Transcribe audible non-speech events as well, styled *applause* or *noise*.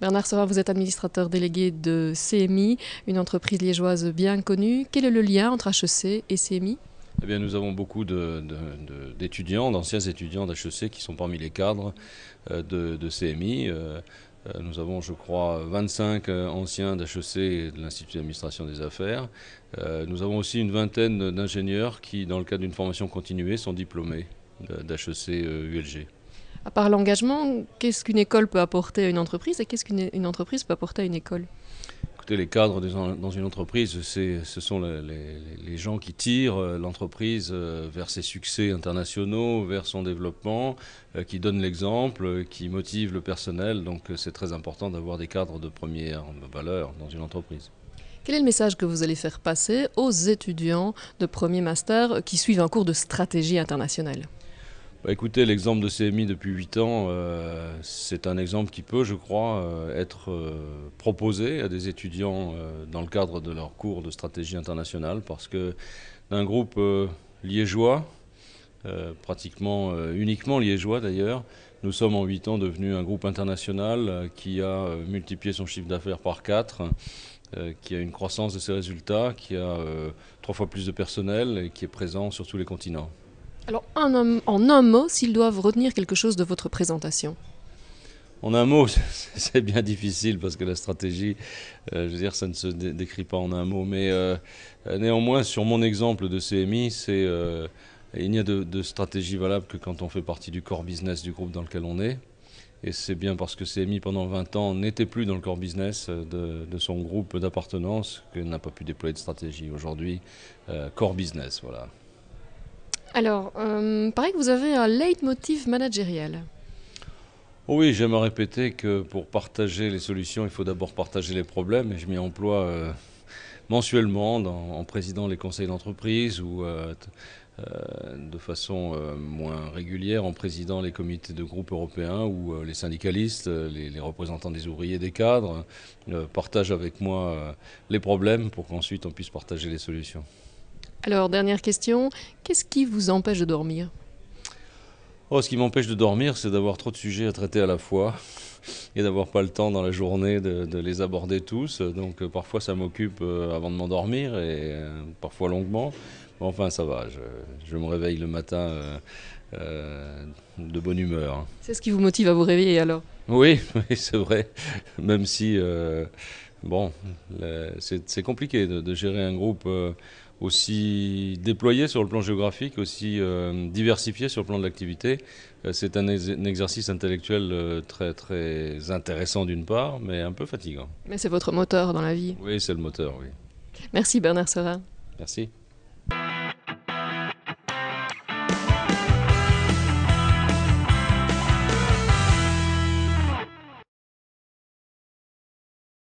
Bernard Sauvard, vous êtes administrateur délégué de CMI, une entreprise liégeoise bien connue. Quel est le lien entre HEC et CMI eh bien, nous avons beaucoup d'étudiants, d'anciens étudiants d'HEC qui sont parmi les cadres euh, de, CMI. Euh, euh, nous avons, je crois, 25 anciens d'HEC de l'Institut d'administration des affaires. nous avons aussi une vingtaine d'ingénieurs qui, dans le cadre d'une formation continuée, sont diplômés d'HEC ULG à part l'engagement, qu'est-ce qu'une école peut apporter à une entreprise et qu'est-ce qu'une entreprise peut apporter à une école Écoutez, les cadres dans une entreprise, ce sont les, les, gens qui tirent euh, l'entreprise euh, vers ses succès internationaux, vers son développement, euh, qui donnent l'exemple, qui motivent le personnel. Donc c'est très important d'avoir des cadres de première valeur dans une entreprise. Quel est le message que vous allez faire passer aux étudiants de premier master qui suivent un cours de stratégie internationale bah, écoutez, l'exemple de CMI depuis 8 ans, euh, c'est un exemple qui peut, je crois, euh, être euh, proposé à des étudiants dans le cadre de leur cours de stratégie internationale, parce que d'un groupe liégeois, pratiquement uniquement liégeois d'ailleurs, nous sommes en 8 ans devenus un groupe international qui a multiplié son chiffre d'affaires par 4 qui a une croissance de ses résultats, qui a trois fois plus de personnel et qui est présent sur tous les continents. Alors, en un, mot, s'ils doivent retenir quelque chose de votre présentation en un mot, *laughs* c'est bien difficile parce que la stratégie, euh, je veux dire, ça ne se décrit pas en un mot. Mais euh, euh, néanmoins, sur mon exemple de CMI, c'est il n'y a de, stratégie valable que quand on fait partie du core business du groupe dans lequel on est. Et c'est bien parce que CMI, pendant 20 ans, n'était plus dans le core business de, son groupe d'appartenance qu'elle n'a pas pu déployer de stratégie. Aujourd'hui, core business, voilà. Alors, euh, paraît que vous avez un leitmotiv managériel. Oh oui, j'aime répéter que pour partager les solutions, il faut d'abord partager les problèmes. Et je m'y emploie euh, mensuellement en présidant les conseils d'entreprise ou euh, euh, de façon moins régulière en présidant les comités de groupe européens où les syndicalistes, les, représentants des ouvriers, des cadres partagent avec moi les problèmes pour qu'ensuite on puisse partager les solutions. Alors, dernière question, qu'est-ce qui vous empêche de dormir Oh, ce qui m'empêche de dormir, c'est d'avoir trop de sujets à traiter à la fois *laughs* et d'avoir pas le temps dans la journée de, les aborder tous. Donc euh, parfois ça m'occupe euh, avant de m'endormir et euh, parfois longuement. enfin ça va, je, me réveille le matin de bonne humeur. C'est ce qui vous motive à vous réveiller alors Oui, *laughs* oui c'est vrai. Même si bon, euh, c'est compliqué de, gérer un groupe euh, aussi déployé sur le plan géographique, aussi euh, diversifié sur le plan de l'activité. c'est un, exercice intellectuel très, très intéressant d'une part, mais un peu fatigant. Mais c'est votre moteur dans la vie. Oui, c'est le moteur, oui. Merci Bernard Serra. Merci.